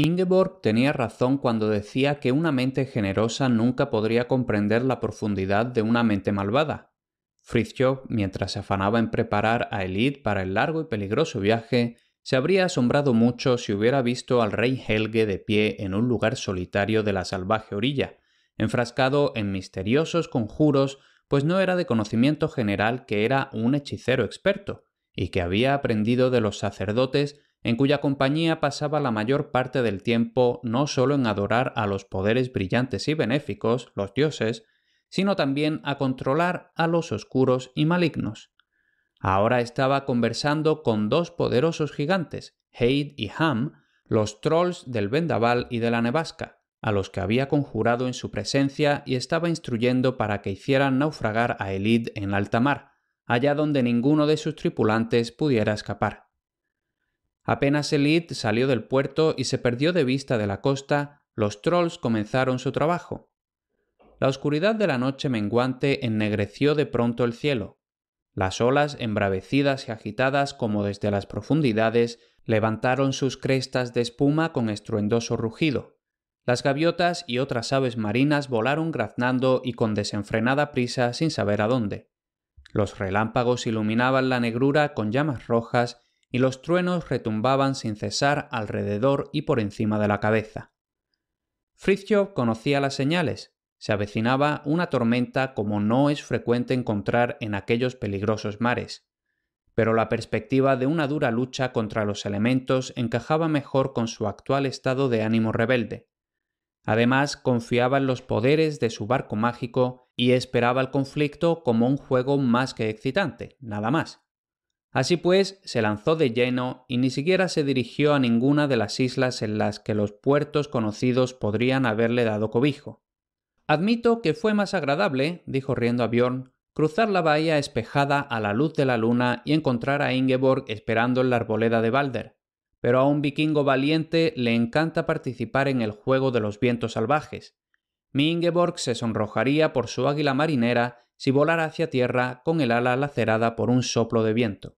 Ingeborg tenía razón cuando decía que una mente generosa nunca podría comprender la profundidad de una mente malvada. Frithjof, mientras se afanaba en preparar a Elid para el largo y peligroso viaje, se habría asombrado mucho si hubiera visto al rey Helge de pie en un lugar solitario de la salvaje orilla, enfrascado en misteriosos conjuros, pues no era de conocimiento general que era un hechicero experto, y que había aprendido de los sacerdotes en cuya compañía pasaba la mayor parte del tiempo no solo en adorar a los poderes brillantes y benéficos, los dioses, sino también a controlar a los oscuros y malignos. Ahora estaba conversando con dos poderosos gigantes, Heid y Ham, los trolls del vendaval y de la nevasca, a los que había conjurado en su presencia y estaba instruyendo para que hicieran naufragar a Elid en alta mar, allá donde ninguno de sus tripulantes pudiera escapar. Apenas el salió del puerto y se perdió de vista de la costa, los trolls comenzaron su trabajo. La oscuridad de la noche menguante ennegreció de pronto el cielo. Las olas, embravecidas y agitadas como desde las profundidades, levantaron sus crestas de espuma con estruendoso rugido. Las gaviotas y otras aves marinas volaron graznando y con desenfrenada prisa sin saber a dónde. Los relámpagos iluminaban la negrura con llamas rojas y los truenos retumbaban sin cesar alrededor y por encima de la cabeza. Frithjof conocía las señales. Se avecinaba una tormenta como no es frecuente encontrar en aquellos peligrosos mares, pero la perspectiva de una dura lucha contra los elementos encajaba mejor con su actual estado de ánimo rebelde. Además, confiaba en los poderes de su barco mágico y esperaba el conflicto como un juego más que excitante, nada más. Así pues, se lanzó de lleno y ni siquiera se dirigió a ninguna de las islas en las que los puertos conocidos podrían haberle dado cobijo. Admito que fue más agradable, dijo riendo a Bjorn, cruzar la bahía espejada a la luz de la luna y encontrar a Ingeborg esperando en la arboleda de Balder. Pero a un vikingo valiente le encanta participar en el juego de los vientos salvajes. Mi Ingeborg se sonrojaría por su águila marinera si volara hacia tierra con el ala lacerada por un soplo de viento.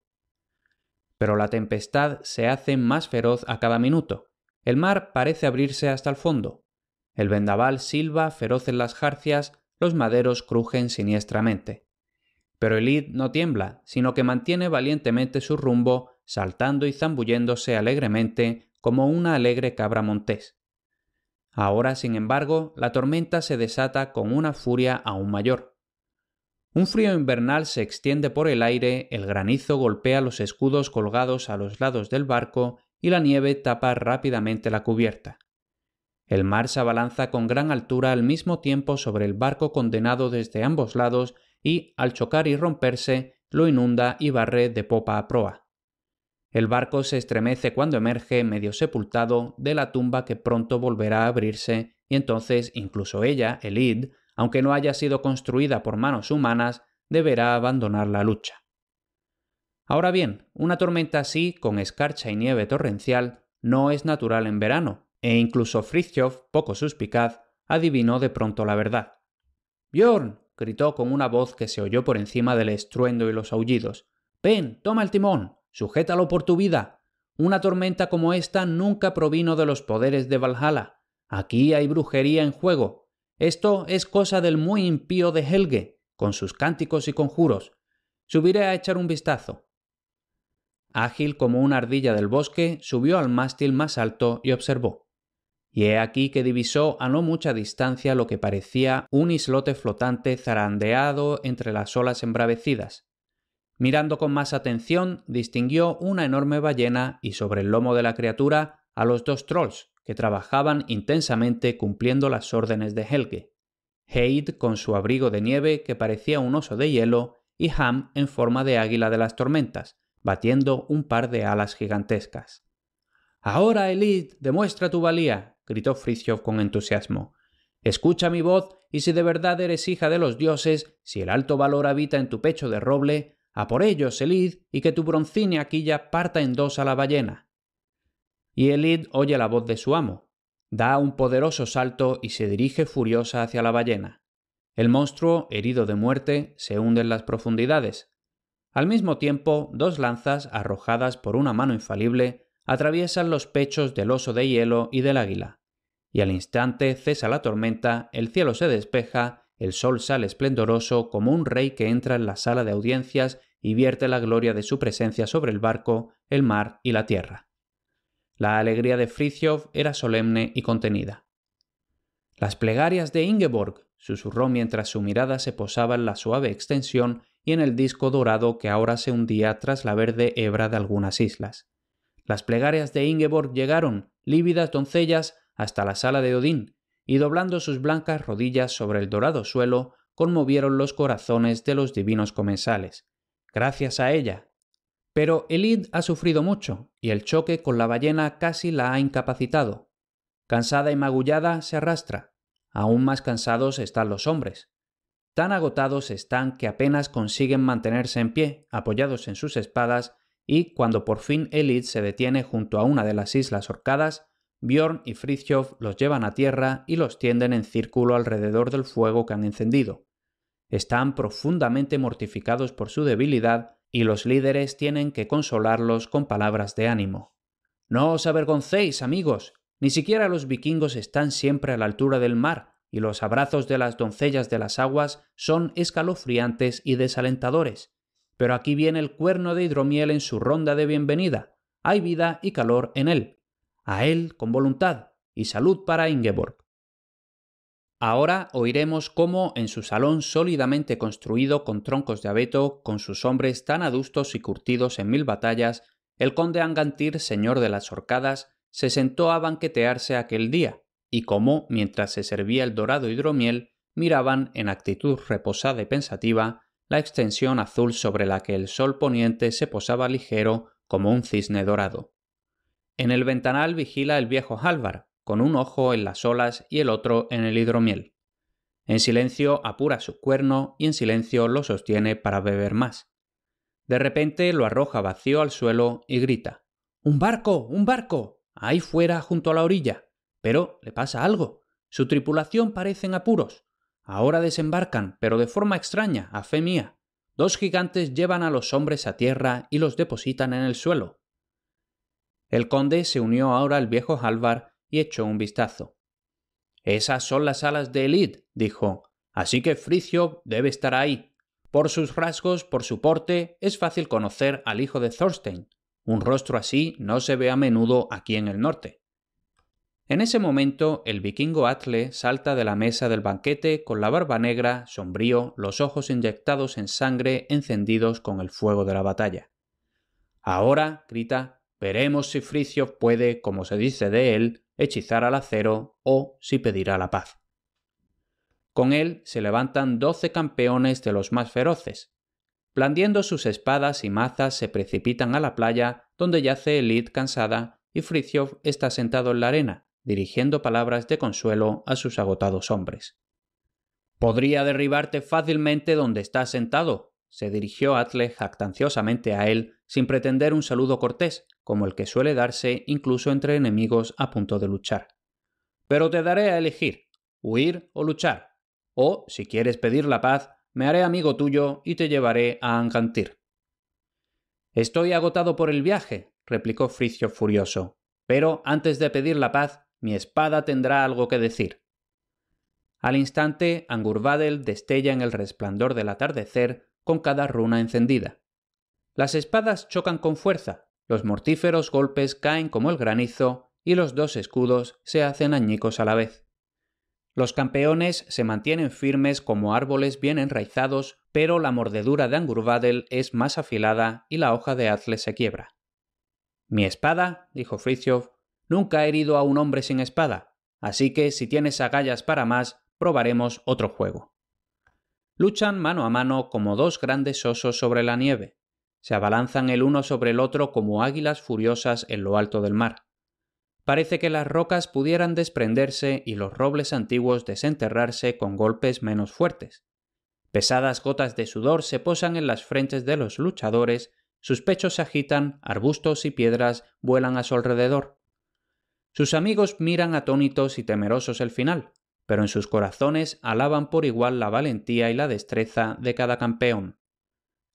Pero la tempestad se hace más feroz a cada minuto. El mar parece abrirse hasta el fondo. El vendaval silba feroz en las jarcias, los maderos crujen siniestramente. Pero el id no tiembla, sino que mantiene valientemente su rumbo, saltando y zambulléndose alegremente como una alegre cabra montés. Ahora, sin embargo, la tormenta se desata con una furia aún mayor. Un frío invernal se extiende por el aire, el granizo golpea los escudos colgados a los lados del barco y la nieve tapa rápidamente la cubierta. El mar se abalanza con gran altura al mismo tiempo sobre el barco condenado desde ambos lados y, al chocar y romperse, lo inunda y barre de popa a proa. El barco se estremece cuando emerge, medio sepultado, de la tumba que pronto volverá a abrirse, y entonces incluso ella, id aunque no haya sido construida por manos humanas, deberá abandonar la lucha. Ahora bien, una tormenta así, con escarcha y nieve torrencial, no es natural en verano, e incluso Frithjof, poco suspicaz, adivinó de pronto la verdad. Bjorn, gritó con una voz que se oyó por encima del estruendo y los aullidos. Ven, toma el timón, sujétalo por tu vida. Una tormenta como esta nunca provino de los poderes de Valhalla. Aquí hay brujería en juego, esto es cosa del muy impío de Helge, con sus cánticos y conjuros. Subiré a echar un vistazo. Ágil como una ardilla del bosque, subió al mástil más alto y observó. Y he aquí que divisó a no mucha distancia lo que parecía un islote flotante zarandeado entre las olas embravecidas. Mirando con más atención, distinguió una enorme ballena y sobre el lomo de la criatura a los dos trolls, que trabajaban intensamente cumpliendo las órdenes de Helge. Heid con su abrigo de nieve que parecía un oso de hielo y Ham en forma de águila de las tormentas, batiendo un par de alas gigantescas. Ahora, Elid, demuestra tu valía, gritó Frithjof con entusiasmo. Escucha mi voz, y si de verdad eres hija de los dioses, si el alto valor habita en tu pecho de roble, a por ellos, Elid, y que tu broncínea quilla parta en dos a la ballena y Elid oye la voz de su amo. Da un poderoso salto y se dirige furiosa hacia la ballena. El monstruo, herido de muerte, se hunde en las profundidades. Al mismo tiempo, dos lanzas arrojadas por una mano infalible atraviesan los pechos del oso de hielo y del águila. Y al instante cesa la tormenta, el cielo se despeja, el sol sale esplendoroso como un rey que entra en la sala de audiencias y vierte la gloria de su presencia sobre el barco, el mar y la tierra. La alegría de Frithjof era solemne y contenida. Las plegarias de Ingeborg, susurró mientras su mirada se posaba en la suave extensión y en el disco dorado que ahora se hundía tras la verde hebra de algunas islas. Las plegarias de Ingeborg llegaron, lívidas doncellas, hasta la sala de Odín, y doblando sus blancas rodillas sobre el dorado suelo, conmovieron los corazones de los divinos comensales. Gracias a ella, pero Elid ha sufrido mucho y el choque con la ballena casi la ha incapacitado. Cansada y magullada se arrastra. Aún más cansados están los hombres. Tan agotados están que apenas consiguen mantenerse en pie, apoyados en sus espadas, y cuando por fin Elid se detiene junto a una de las islas horcadas, Bjorn y Frithjof los llevan a tierra y los tienden en círculo alrededor del fuego que han encendido. Están profundamente mortificados por su debilidad y los líderes tienen que consolarlos con palabras de ánimo. No os avergoncéis, amigos, ni siquiera los vikingos están siempre a la altura del mar, y los abrazos de las doncellas de las aguas son escalofriantes y desalentadores. Pero aquí viene el cuerno de hidromiel en su ronda de bienvenida. Hay vida y calor en él. A él con voluntad y salud para Ingeborg. Ahora oiremos cómo en su salón sólidamente construido con troncos de abeto, con sus hombres tan adustos y curtidos en mil batallas, el conde Angantir, señor de las horcadas, se sentó a banquetearse aquel día, y cómo, mientras se servía el dorado hidromiel, miraban, en actitud reposada y pensativa, la extensión azul sobre la que el sol poniente se posaba ligero como un cisne dorado. En el ventanal vigila el viejo Álvaro, con un ojo en las olas y el otro en el hidromiel. En silencio apura su cuerno y en silencio lo sostiene para beber más. De repente lo arroja vacío al suelo y grita Un barco. un barco. ahí fuera junto a la orilla. Pero le pasa algo. Su tripulación parece en apuros. Ahora desembarcan, pero de forma extraña, a fe mía. Dos gigantes llevan a los hombres a tierra y los depositan en el suelo. El conde se unió ahora al viejo Halvar y echó un vistazo. Esas son las alas de Elid, dijo, así que Fricio debe estar ahí. Por sus rasgos, por su porte, es fácil conocer al hijo de Thorstein. Un rostro así no se ve a menudo aquí en el norte. En ese momento, el vikingo Atle salta de la mesa del banquete con la barba negra, sombrío, los ojos inyectados en sangre encendidos con el fuego de la batalla. Ahora, grita, veremos si Fricio puede, como se dice de él, hechizar al acero o si pedirá la paz. Con él se levantan doce campeones de los más feroces. Blandiendo sus espadas y mazas se precipitan a la playa donde yace Elid cansada y Frithiof está sentado en la arena, dirigiendo palabras de consuelo a sus agotados hombres. Podría derribarte fácilmente donde estás sentado, se dirigió Atle jactanciosamente a él sin pretender un saludo cortés, como el que suele darse incluso entre enemigos a punto de luchar. Pero te daré a elegir, huir o luchar. O, si quieres pedir la paz, me haré amigo tuyo y te llevaré a Angantir. Estoy agotado por el viaje, replicó Fricio furioso, pero antes de pedir la paz, mi espada tendrá algo que decir. Al instante, Angurvadel destella en el resplandor del atardecer con cada runa encendida. Las espadas chocan con fuerza, los mortíferos golpes caen como el granizo y los dos escudos se hacen añicos a la vez. Los campeones se mantienen firmes como árboles bien enraizados, pero la mordedura de Angurvadel es más afilada y la hoja de Atle se quiebra. Mi espada, dijo Frithjof, nunca ha herido a un hombre sin espada, así que si tienes agallas para más, probaremos otro juego. Luchan mano a mano como dos grandes osos sobre la nieve. Se abalanzan el uno sobre el otro como águilas furiosas en lo alto del mar. Parece que las rocas pudieran desprenderse y los robles antiguos desenterrarse con golpes menos fuertes. Pesadas gotas de sudor se posan en las frentes de los luchadores, sus pechos se agitan, arbustos y piedras vuelan a su alrededor. Sus amigos miran atónitos y temerosos el final, pero en sus corazones alaban por igual la valentía y la destreza de cada campeón.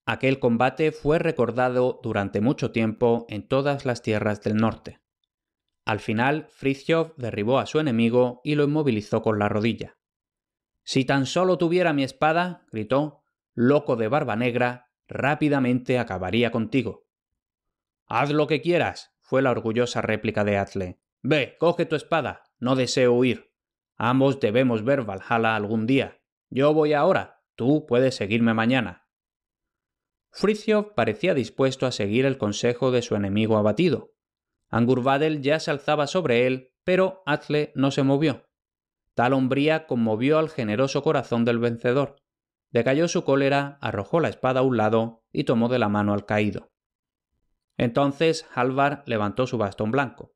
Aquel combate fue recordado durante mucho tiempo en todas las tierras del norte. Al final, Frithjof derribó a su enemigo y lo inmovilizó con la rodilla. Si tan solo tuviera mi espada, gritó, loco de barba negra, rápidamente acabaría contigo. Haz lo que quieras, fue la orgullosa réplica de Atle. Ve, coge tu espada, no deseo huir. Ambos debemos ver Valhalla algún día. Yo voy ahora, tú puedes seguirme mañana. Frithiof parecía dispuesto a seguir el consejo de su enemigo abatido. Angurvadel ya se alzaba sobre él, pero Atle no se movió. Tal hombría conmovió al generoso corazón del vencedor. Decayó su cólera, arrojó la espada a un lado y tomó de la mano al caído. Entonces Halvar levantó su bastón blanco.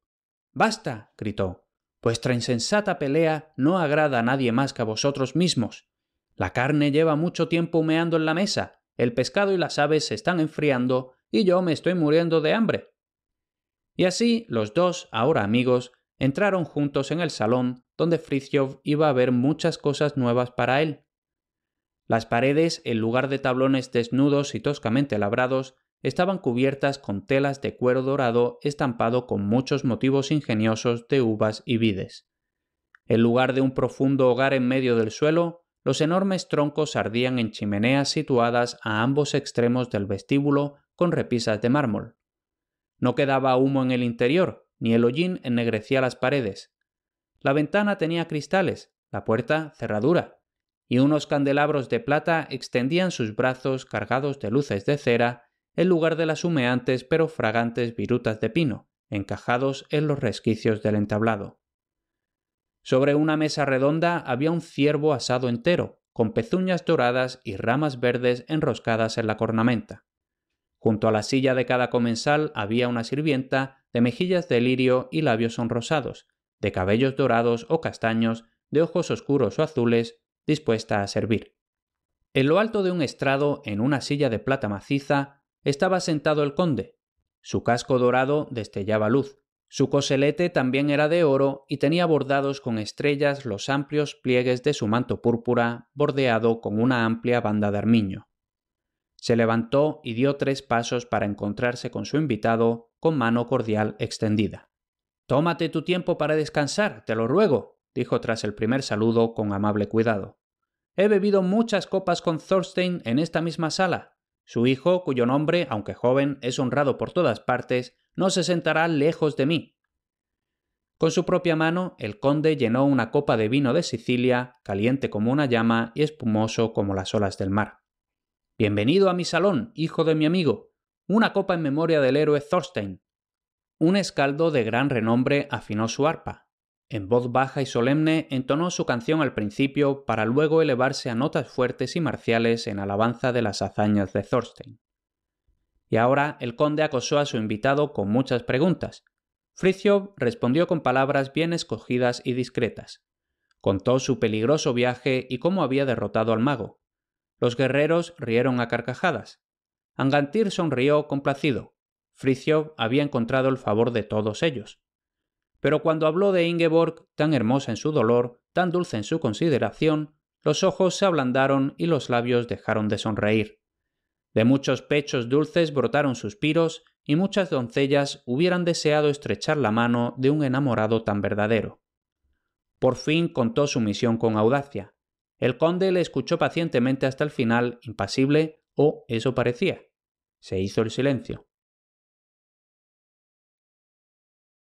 ¡Basta! gritó. Vuestra insensata pelea no agrada a nadie más que a vosotros mismos. La carne lleva mucho tiempo humeando en la mesa el pescado y las aves se están enfriando y yo me estoy muriendo de hambre. Y así los dos, ahora amigos, entraron juntos en el salón donde Frithjof iba a ver muchas cosas nuevas para él. Las paredes, en lugar de tablones desnudos y toscamente labrados, estaban cubiertas con telas de cuero dorado estampado con muchos motivos ingeniosos de uvas y vides. En lugar de un profundo hogar en medio del suelo, los enormes troncos ardían en chimeneas situadas a ambos extremos del vestíbulo con repisas de mármol. No quedaba humo en el interior, ni el hollín ennegrecía las paredes. La ventana tenía cristales, la puerta cerradura, y unos candelabros de plata extendían sus brazos cargados de luces de cera en lugar de las humeantes pero fragantes virutas de pino, encajados en los resquicios del entablado. Sobre una mesa redonda había un ciervo asado entero, con pezuñas doradas y ramas verdes enroscadas en la cornamenta. Junto a la silla de cada comensal había una sirvienta de mejillas de lirio y labios sonrosados, de cabellos dorados o castaños, de ojos oscuros o azules, dispuesta a servir. En lo alto de un estrado, en una silla de plata maciza, estaba sentado el conde. Su casco dorado destellaba luz, su coselete también era de oro y tenía bordados con estrellas los amplios pliegues de su manto púrpura, bordeado con una amplia banda de armiño. Se levantó y dio tres pasos para encontrarse con su invitado con mano cordial extendida. Tómate tu tiempo para descansar, te lo ruego, dijo tras el primer saludo con amable cuidado. He bebido muchas copas con Thorstein en esta misma sala. Su hijo, cuyo nombre, aunque joven, es honrado por todas partes, no se sentará lejos de mí. Con su propia mano, el conde llenó una copa de vino de Sicilia, caliente como una llama y espumoso como las olas del mar. Bienvenido a mi salón, hijo de mi amigo. Una copa en memoria del héroe Thorstein. Un escaldo de gran renombre afinó su arpa. En voz baja y solemne entonó su canción al principio para luego elevarse a notas fuertes y marciales en alabanza de las hazañas de Thorstein y ahora el conde acosó a su invitado con muchas preguntas. Frithjof respondió con palabras bien escogidas y discretas. Contó su peligroso viaje y cómo había derrotado al mago. Los guerreros rieron a carcajadas. Angantyr sonrió complacido. Frithjof había encontrado el favor de todos ellos. Pero cuando habló de Ingeborg, tan hermosa en su dolor, tan dulce en su consideración, los ojos se ablandaron y los labios dejaron de sonreír. De muchos pechos dulces brotaron suspiros y muchas doncellas hubieran deseado estrechar la mano de un enamorado tan verdadero. Por fin contó su misión con audacia. El conde le escuchó pacientemente hasta el final, impasible, o eso parecía. Se hizo el silencio.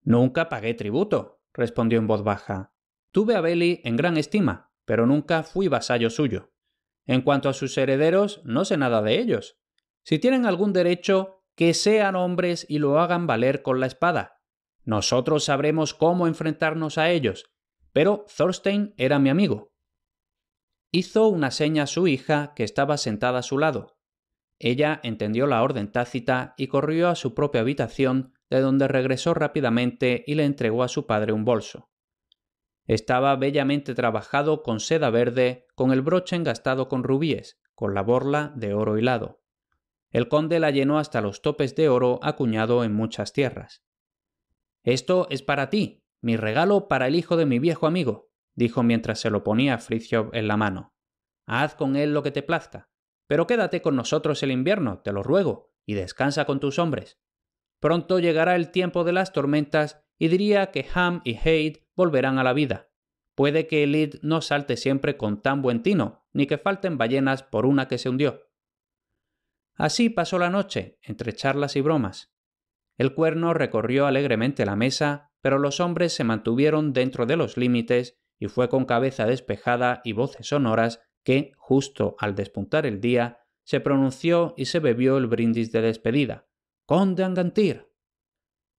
Nunca pagué tributo, respondió en voz baja. Tuve a Beli en gran estima, pero nunca fui vasallo suyo. En cuanto a sus herederos, no sé nada de ellos. Si tienen algún derecho, que sean hombres y lo hagan valer con la espada. Nosotros sabremos cómo enfrentarnos a ellos. Pero Thorstein era mi amigo. Hizo una seña a su hija, que estaba sentada a su lado. Ella entendió la orden tácita y corrió a su propia habitación, de donde regresó rápidamente y le entregó a su padre un bolso. Estaba bellamente trabajado con seda verde, con el broche engastado con rubíes, con la borla de oro hilado. El conde la llenó hasta los topes de oro acuñado en muchas tierras. Esto es para ti, mi regalo para el hijo de mi viejo amigo, dijo mientras se lo ponía Frithjof en la mano. Haz con él lo que te plazca, pero quédate con nosotros el invierno, te lo ruego, y descansa con tus hombres. Pronto llegará el tiempo de las tormentas y diría que Ham y Heid volverán a la vida. Puede que el lead no salte siempre con tan buen tino, ni que falten ballenas por una que se hundió. Así pasó la noche, entre charlas y bromas. El cuerno recorrió alegremente la mesa, pero los hombres se mantuvieron dentro de los límites y fue con cabeza despejada y voces sonoras que, justo al despuntar el día, se pronunció y se bebió el brindis de despedida. Conde Angantir.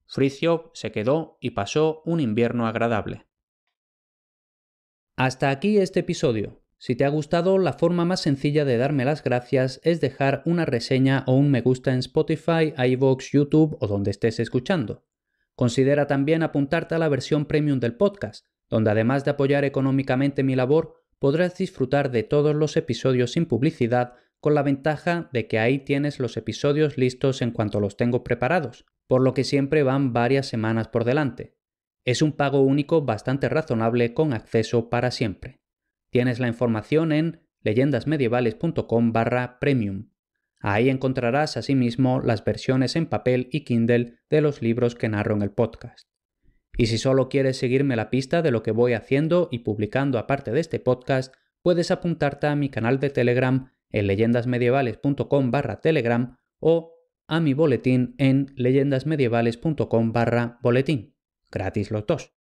Fricio se quedó y pasó un invierno agradable. Hasta aquí este episodio. Si te ha gustado, la forma más sencilla de darme las gracias es dejar una reseña o un me gusta en Spotify, iVoox, YouTube o donde estés escuchando. Considera también apuntarte a la versión premium del podcast, donde además de apoyar económicamente mi labor, podrás disfrutar de todos los episodios sin publicidad con la ventaja de que ahí tienes los episodios listos en cuanto los tengo preparados, por lo que siempre van varias semanas por delante. Es un pago único bastante razonable con acceso para siempre. Tienes la información en leyendasmedievales.com barra premium. Ahí encontrarás asimismo las versiones en papel y Kindle de los libros que narro en el podcast. Y si solo quieres seguirme la pista de lo que voy haciendo y publicando aparte de este podcast, puedes apuntarte a mi canal de Telegram en leyendasmedievales.com barra Telegram o a mi boletín en leyendasmedievales.com barra boletín gratis los dos